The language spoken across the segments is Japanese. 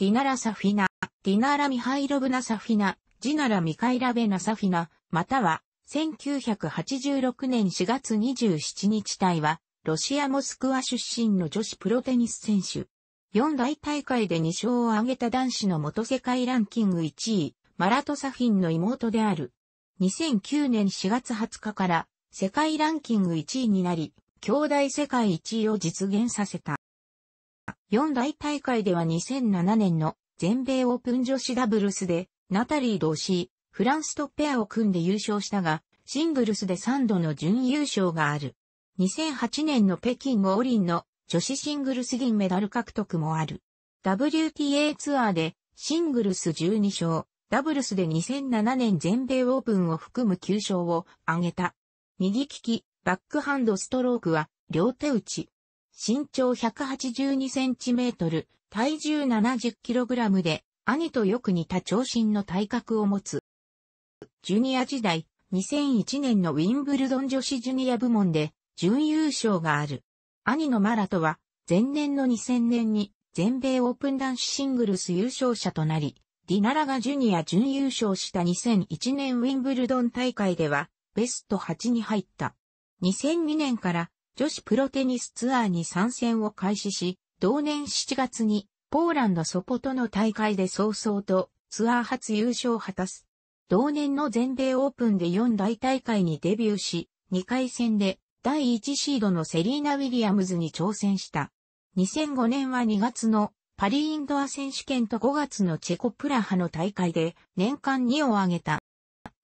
ディナラ・サフィナ、ディナラ・ミハイロブナ・サフィナ、ジナラ・ミカイラベナ・サフィナ、または、1986年4月27日隊は、ロシア・モスクワ出身の女子プロテニス選手。四大大会で2勝を挙げた男子の元世界ランキング1位、マラトサフィンの妹である。2009年4月20日から世界ランキング1位になり、兄弟世界1位を実現させた。四大大会では2007年の全米オープン女子ダブルスで、ナタリー・同ーシー、フランスとペアを組んで優勝したが、シングルスで3度の準優勝がある。2008年の北京五輪の女子シングルス銀メダル獲得もある。WTA ツアーでシングルス12勝、ダブルスで2007年全米オープンを含む9勝を挙げた。右利き、バックハンドストロークは両手打ち。身長 182cm、体重 70kg で、兄とよく似た長身の体格を持つ。ジュニア時代、2001年のウィンブルドン女子ジュニア部門で準優勝がある。兄のマラトは前年の2000年に全米オープン男子シングルス優勝者となり、ディナラがジュニア準優勝した2001年ウィンブルドン大会ではベスト8に入った。2002年から女子プロテニスツアーに参戦を開始し、同年7月にポーランドソポとの大会で早々とツアー初優勝を果たす。同年の全米オープンで4大大会にデビューし、2回戦で第1シードのセリーナ・ウィリアムズに挑戦した。2005年は2月のパリインドア選手権と5月のチェコプラハの大会で年間2を挙げた。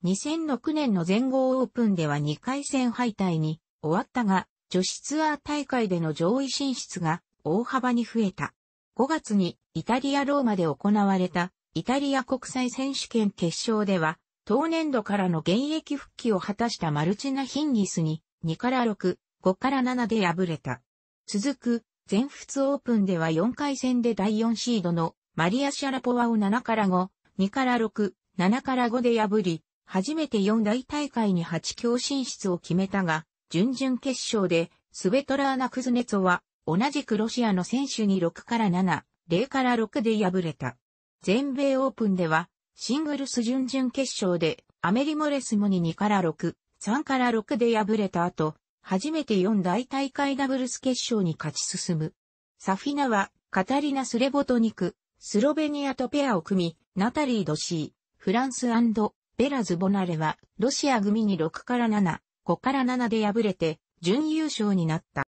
2006年の全豪オープンでは2回戦敗退に終わったが、女子ツアー大会での上位進出が大幅に増えた。5月にイタリアローマで行われたイタリア国際選手権決勝では、当年度からの現役復帰を果たしたマルチナ・ヒンギスに2から6、5から7で敗れた。続く全仏オープンでは4回戦で第4シードのマリア・シャラポワを7から5、2から6、7から5で破り、初めて4大大会に8強進出を決めたが、準々決勝で、スベトラーナ・クズネツォは、同じくロシアの選手に6から7、0から6で敗れた。全米オープンでは、シングルス準々決勝で、アメリ・モレスモに2から6、3から6で敗れた後、初めて4大大会ダブルス決勝に勝ち進む。サフィナは、カタリナ・スレボトニク、スロベニアとペアを組み、ナタリー・ドシー、フランスベラ・ズボナレは、ロシア組に6から7、5から7で敗れて準優勝になった。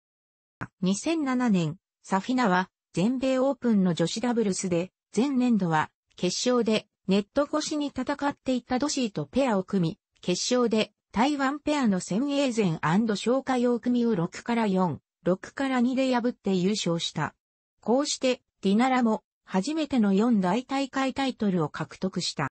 2007年、サフィナは全米オープンの女子ダブルスで、前年度は決勝でネット越しに戦っていたドシーとペアを組み、決勝で台湾ペアの先鋭前消化用組を6から4、6から2で破って優勝した。こうして、ディナラも初めての4大大会タイトルを獲得した。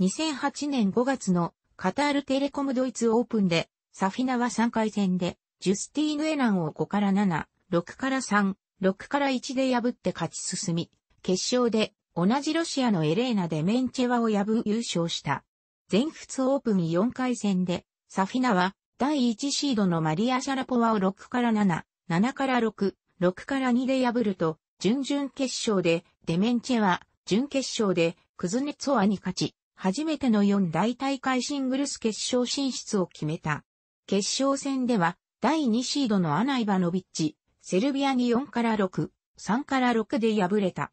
2008年5月のカタールテレコムドイツオープンで、サフィナは3回戦で、ジュスティーヌ・エランを5から7、6から3、6から1で破って勝ち進み、決勝で同じロシアのエレーナ・デメンチェワを破優勝した。全仏オープン4回戦で、サフィナは第1シードのマリア・シャラポワを6から7、7から6、6から2で破ると、準々決勝でデメンチェワ、準決勝でクズネツォアに勝ち、初めての4大大会シングルス決勝進出を決めた。決勝戦では、第2シードのアナイバノビッチ、セルビアに4から6、3から6で敗れた。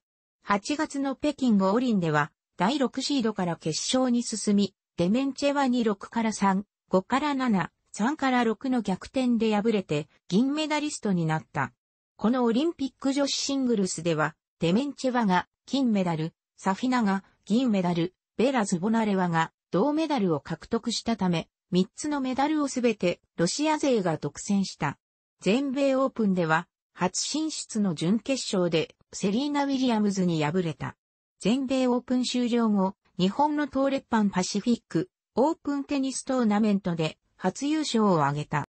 8月の北京五輪では、第6シードから決勝に進み、デメンチェワに6から3、5から7、3から6の逆転で敗れて、銀メダリストになった。このオリンピック女子シングルスでは、デメンチェワが金メダル、サフィナが銀メダル、ベラ・ズボナレワが銅メダルを獲得したため、3つのメダルをすべてロシア勢が独占した。全米オープンでは、初進出の準決勝でセリーナ・ウィリアムズに敗れた。全米オープン終了後、日本の東レッパンパシフィックオープンテニストーナメントで初優勝を挙げた。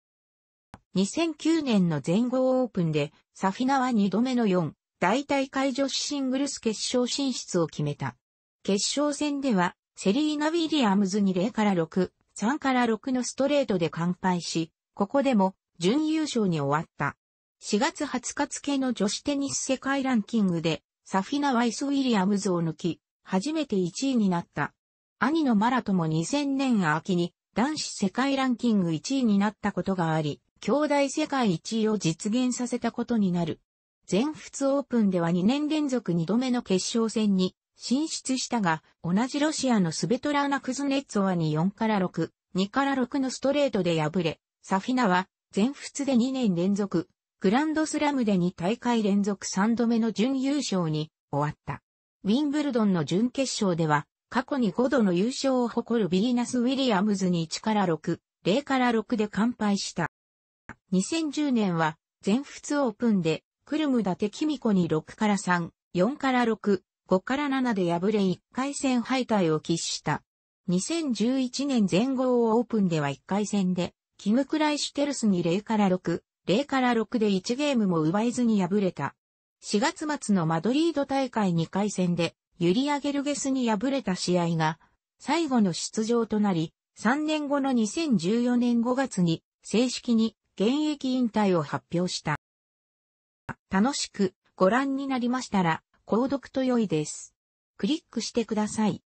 2009年の全豪オープンでサフィナは2度目の4大大会女子シングルス決勝進出を決めた。決勝戦では、セリーナ・ウィリアムズに0から6、3から6のストレートで完敗し、ここでも準優勝に終わった。4月20日付の女子テニス世界ランキングで、サフィナ・ワイス・ウィリアムズを抜き、初めて1位になった。兄のマラとも2000年秋に男子世界ランキング1位になったことがあり、兄弟世界1位を実現させたことになる。全仏オープンでは2年連続2度目の決勝戦に進出したが、同じロシアのスベトラーナ・クズネッツォワに4から6、2から6のストレートで敗れ、サフィナは全仏で2年連続、グランドスラムで2大会連続3度目の準優勝に終わった。ウィンブルドンの準決勝では、過去に5度の優勝を誇るビーナス・ウィリアムズに1から6、0から6で完敗した。2010年は、全仏オープンで、クルムダテ・キミコに6から3、4から6、5から7で敗れ1回戦敗退を喫した。2011年全豪オープンでは1回戦で、キム・クライシュテルスに0から6、0から6で1ゲームも奪えずに敗れた。4月末のマドリード大会2回戦で、ユリア・ゲルゲスに敗れた試合が、最後の出場となり、3年後の2014年5月に、正式に現役引退を発表した。楽しくご覧になりましたら、購読と良いです。クリックしてください。